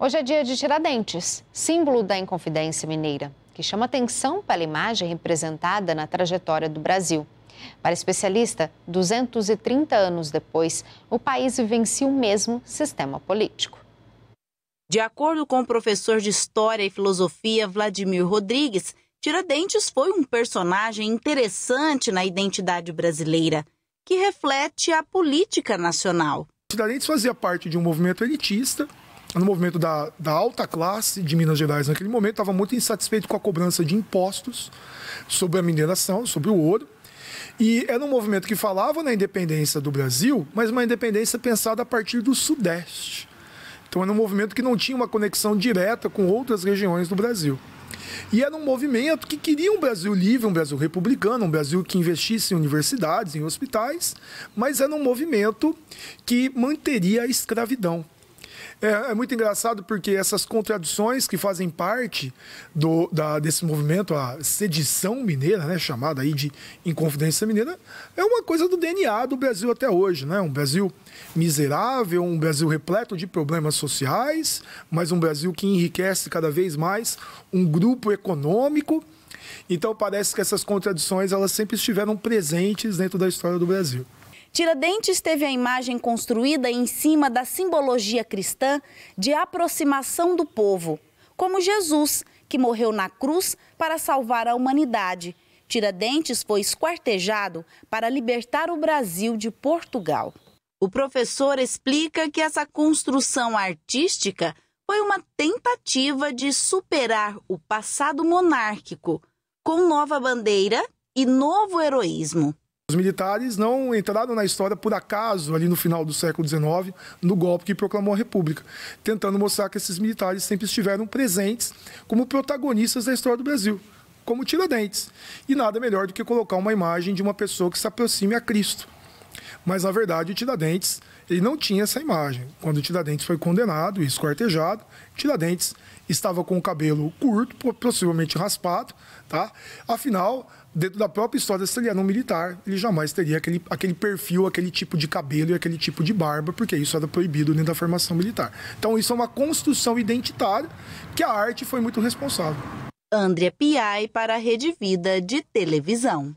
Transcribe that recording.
Hoje é dia de Tiradentes, símbolo da Inconfidência Mineira, que chama atenção pela imagem representada na trajetória do Brasil. Para especialista, 230 anos depois, o país vivencia o mesmo sistema político. De acordo com o professor de História e Filosofia Vladimir Rodrigues, Tiradentes foi um personagem interessante na identidade brasileira, que reflete a política nacional. Tiradentes fazia parte de um movimento elitista no movimento da, da alta classe de Minas Gerais naquele momento, estava muito insatisfeito com a cobrança de impostos sobre a mineração, sobre o ouro. E era um movimento que falava na independência do Brasil, mas uma independência pensada a partir do Sudeste. Então era um movimento que não tinha uma conexão direta com outras regiões do Brasil. E era um movimento que queria um Brasil livre, um Brasil republicano, um Brasil que investisse em universidades, em hospitais, mas era um movimento que manteria a escravidão. É, é, muito engraçado porque essas contradições que fazem parte do, da, desse movimento, a sedição mineira, né, chamada aí de Inconfidência Mineira, é uma coisa do DNA do Brasil até hoje. Né? Um Brasil miserável, um Brasil repleto de problemas sociais, mas um Brasil que enriquece cada vez mais um grupo econômico. Então parece que essas contradições elas sempre estiveram presentes dentro da história do Brasil. Tiradentes teve a imagem construída em cima da simbologia cristã de aproximação do povo, como Jesus, que morreu na cruz para salvar a humanidade. Tiradentes foi esquartejado para libertar o Brasil de Portugal. O professor explica que essa construção artística foi uma tentativa de superar o passado monárquico, com nova bandeira e novo heroísmo. Os militares não entraram na história por acaso, ali no final do século XIX, no golpe que proclamou a República, tentando mostrar que esses militares sempre estiveram presentes como protagonistas da história do Brasil, como Tiradentes. E nada melhor do que colocar uma imagem de uma pessoa que se aproxime a Cristo. Mas, na verdade, o Tiradentes ele não tinha essa imagem. Quando o Tiradentes foi condenado e esquartejado, Tiradentes estava com o cabelo curto, possivelmente raspado, tá? Afinal, dentro da própria história, se ele era um militar, ele jamais teria aquele, aquele perfil, aquele tipo de cabelo e aquele tipo de barba, porque isso era proibido dentro da formação militar. Então, isso é uma construção identitária que a arte foi muito responsável. André Piai para a Rede Vida de televisão.